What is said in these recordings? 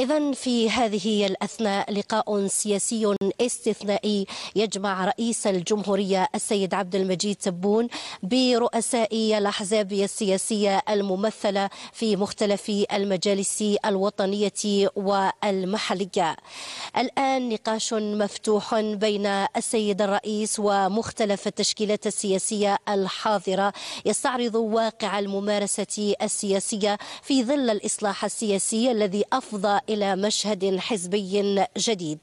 إذا في هذه الأثناء لقاء سياسي استثنائي يجمع رئيس الجمهورية السيد عبد المجيد تبون برؤساء الأحزاب السياسية الممثلة في مختلف المجالس الوطنية والمحلية الآن نقاش مفتوح بين السيد الرئيس ومختلف التشكيلات السياسية الحاضرة يستعرض واقع الممارسة السياسية في ظل الإصلاح السياسي الذي أفضى إلى مشهد حزبي جديد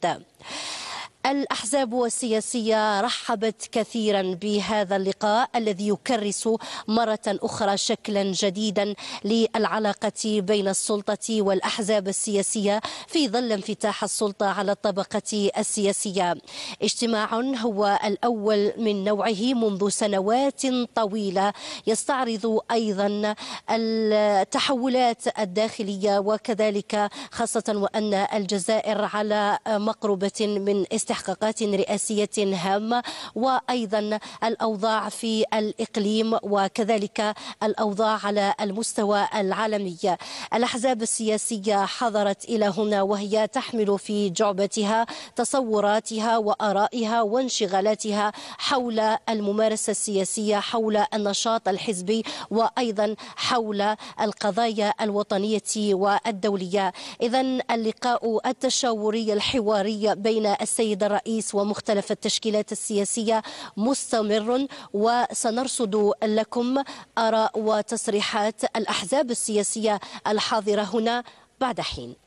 الأحزاب السياسية رحبت كثيرا بهذا اللقاء الذي يكرس مرة أخرى شكلا جديدا للعلاقة بين السلطة والأحزاب السياسية في ظل انفتاح السلطة على الطبقة السياسية اجتماع هو الأول من نوعه منذ سنوات طويلة يستعرض أيضا التحولات الداخلية وكذلك خاصة وأن الجزائر على مقربة من استحقاق استحقاقات رئاسية هامة وأيضا الأوضاع في الإقليم وكذلك الأوضاع على المستوى العالمي الأحزاب السياسية حضرت إلى هنا وهي تحمل في جعبتها تصوراتها وآرائها وانشغالاتها حول الممارسة السياسية حول النشاط الحزبي وأيضا حول القضايا الوطنية والدولية إذا اللقاء التشاوري الحواري بين السيدة الرئيس ومختلف التشكيلات السياسية مستمر وسنرصد لكم آراء وتصريحات الأحزاب السياسية الحاضرة هنا بعد حين